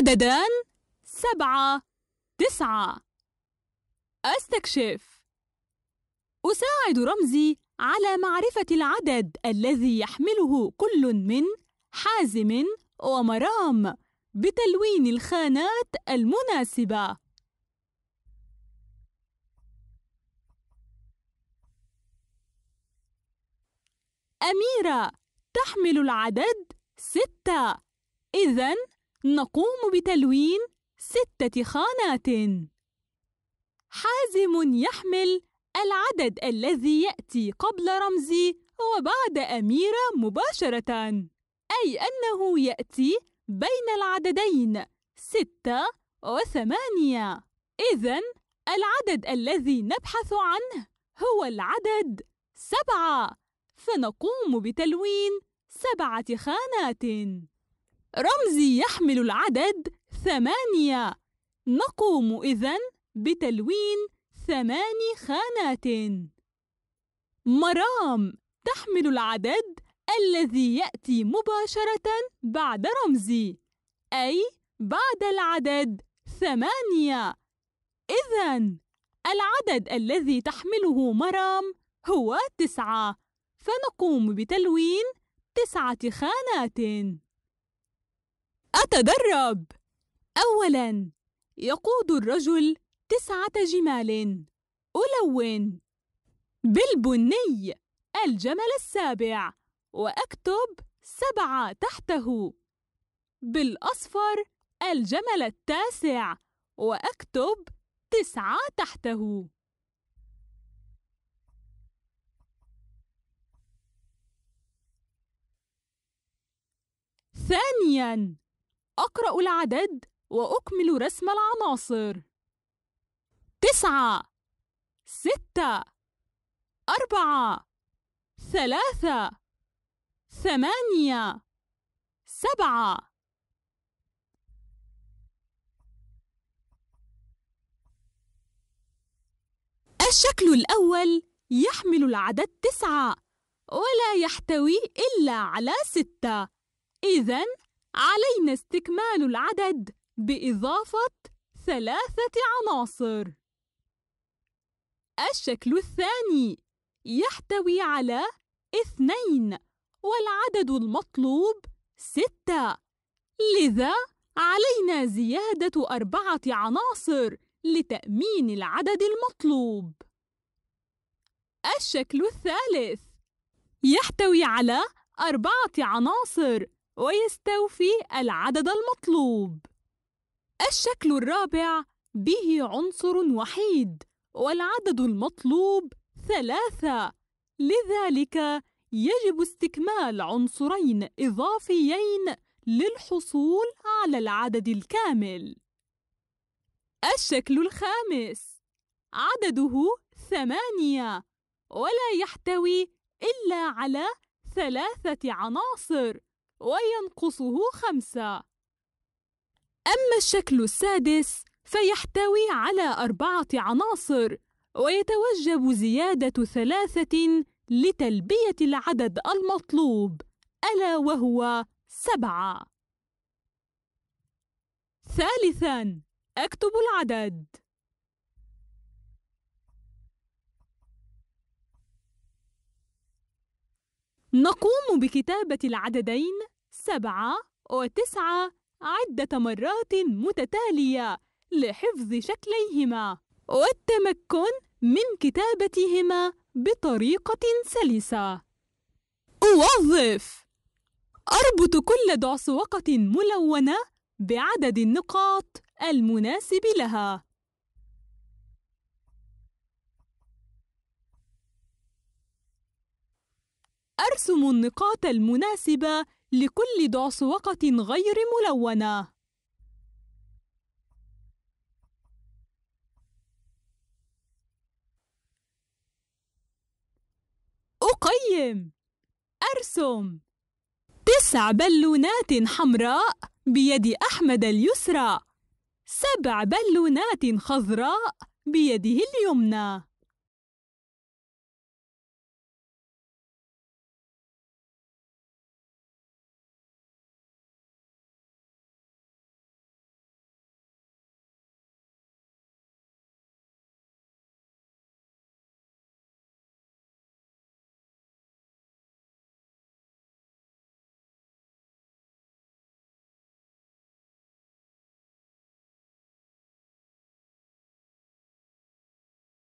عددان سبعة تسعة أستكشف أساعد رمزي على معرفة العدد الذي يحمله كل من حازم ومرام بتلوين الخانات المناسبة أميرة تحمل العدد ستة إذا نقوم بتلوين ستة خانات حازم يحمل العدد الذي يأتي قبل رمزي وبعد أميرة مباشرة أي أنه يأتي بين العددين ستة وثمانية إذا العدد الذي نبحث عنه هو العدد سبعة فنقوم بتلوين سبعة خانات رمزي يحمل العدد ثمانية نقوم إذن بتلوين ثماني خانات مرام تحمل العدد الذي يأتي مباشرة بعد رمزي أي بعد العدد ثمانية إذا العدد الذي تحمله مرام هو تسعة فنقوم بتلوين تسعة خانات أتدرب أولاً يقود الرجل تسعة جمال ألون بالبني الجمل السابع وأكتب سبعة تحته بالأصفر الجمل التاسع وأكتب تسعة تحته ثانياً أقرأ العدد وأكمل رسم العناصر تسعة ستة أربعة ثلاثة ثمانية سبعة الشكل الأول يحمل العدد تسعة ولا يحتوي إلا على ستة إذن علينا استكمال العدد بإضافة ثلاثة عناصر الشكل الثاني يحتوي على اثنين والعدد المطلوب ستة لذا علينا زيادة أربعة عناصر لتأمين العدد المطلوب الشكل الثالث يحتوي على أربعة عناصر ويستوفي العدد المطلوب الشكل الرابع به عنصر وحيد والعدد المطلوب ثلاثة لذلك يجب استكمال عنصرين إضافيين للحصول على العدد الكامل الشكل الخامس عدده ثمانية ولا يحتوي إلا على ثلاثة عناصر وينقصه خمسة أما الشكل السادس فيحتوي على أربعة عناصر ويتوجب زيادة ثلاثة لتلبية العدد المطلوب ألا وهو سبعة ثالثا اكتب العدد نقوم بكتابة العددين سبعة وتسعة عدة مرات متتالية لحفظ شكليهما والتمكن من كتابتهما بطريقة سلسة. أوظف أربط كل دعسوقة ملونة بعدد النقاط المناسب لها. أرسم النقاط المناسبة لكل دعسوقة غير ملونة أقيم أرسم تسع بالونات حمراء بيد أحمد اليسرى سبع بالونات خضراء بيده اليمنى